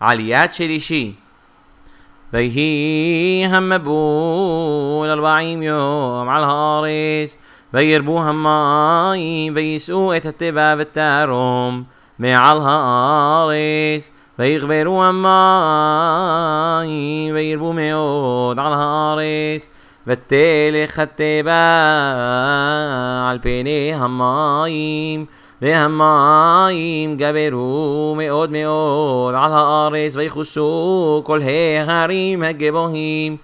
عاليات شريشي بيهي هم مبول أربعين يوم على الهارس بيربو ماي بيسوء تتبع بالتاروم مع الهارس هم ماي بيربو ميود على الهارس بالتالي خدت على البيني همايم והמים גברו מאוד מאוד על הארץ ויחושו כל ההרים הגבוהים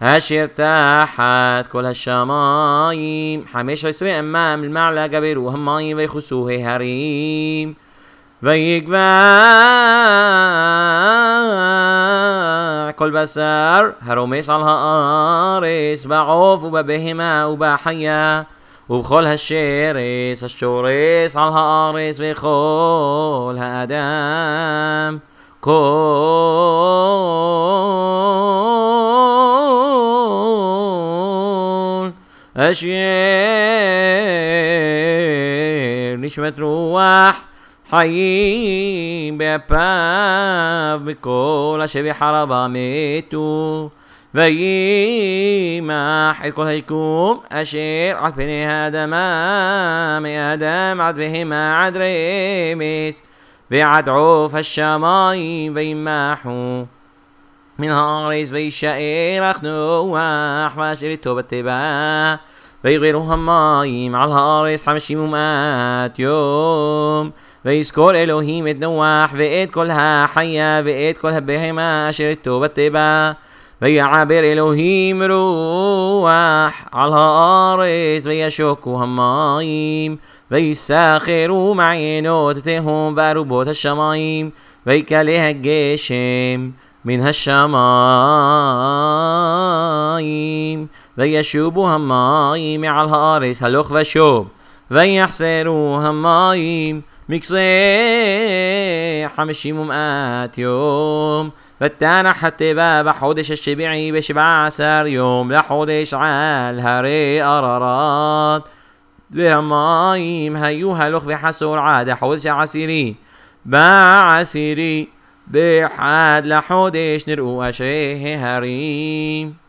אשר תחת כל השמיים חמש עשרה אמם למעלה גברו המים ויחושו ההרים ויגבע כל בשר הרומס על הארץ בעוף ובבהמה ובחיה وبخولها الشيريس الشوريس على الهاريس بخولها ادم كول اشير مش روح حيين بأباب بكل أشياء بحربة ميتو فيما حقهيكم أشير عطفني هذا ما مئدام أدم عد به ما عد ريميس في عد عوف الشماي بيماحو من هاريس في الشعير أخنوح فاشر التوبة غيرو هماي مع الهاريس حمشي ممات يوم ויזכור אלוהים את נוח ואת כל החיה ואת כל הבהמה אשר תובתבה ويا عابر إلهيم روح على الهارس ويا شوكو همايم ويا ساخر ومعينوت تهم باروبوت الشمايم ويا كاليها جيشم من هالشمايم ويا شوبو همايم على الأرض هلوخ وشوب ويا حسيرو همايم مكسي حمشي ممات يوم فتانا حتى باب حودش الشبيعي بشبع عسر يوم لحودش عال هري قرارات مايم هيوها لخ بحسور عاد حودش عسيري باع عسيري بحاد لحودش نرقو أشيه هريم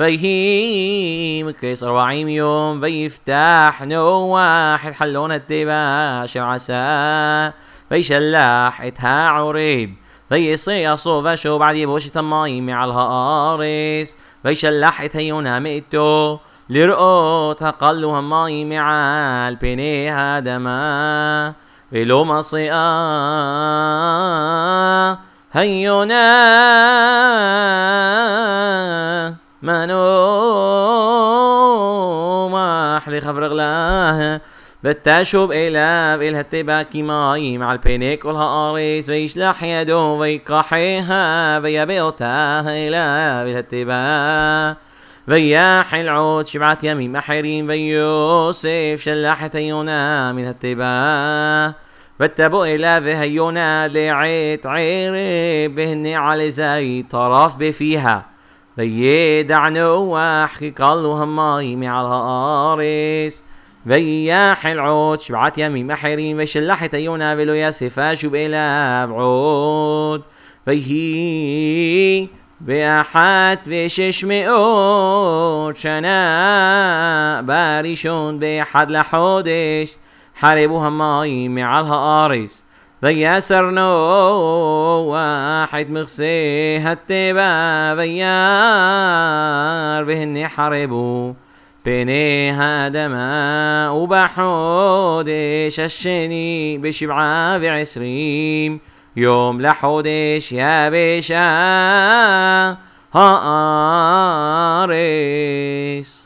بيهيم كيس أربعين يوم بيفتح نواح الحلون التبا شعسا بيشلح اتها عريب بيصي أصوف شو بعد يبوش تمايم على الهارس بيشلح اتهيونا مئتو لرقوت هقلوها مايم على البنيها دما بلو مصيئة هيونا منو ما احلي خبر غلاه بتشوب إلاب إلها تباكي ماي مع البينيك ولها قريس ويشلح يده ويقحيها بيا بيوتها إلاب إلها بياح العود شبعت يمين محرين بيوسف شلحت يونا من التباه بتبو إلى بهيونا لعيت عيري بهني على زي طرف بفيها فيدعني واحكي قلو همايمي على الهارس فياح العود شبعت يمي محري فشلحت أيونا بلو ياسفا شب الى بعود فيهي بأحد شش مئود شنا باريشون بأحد لحودش حاربوها مايمي على الهارس ويا سرنو واحد مغسي هتبا ويار بهن حربو بيني هادما وبحودي ششني بشبعة بعسريم يوم لحودش يا بشا هاريس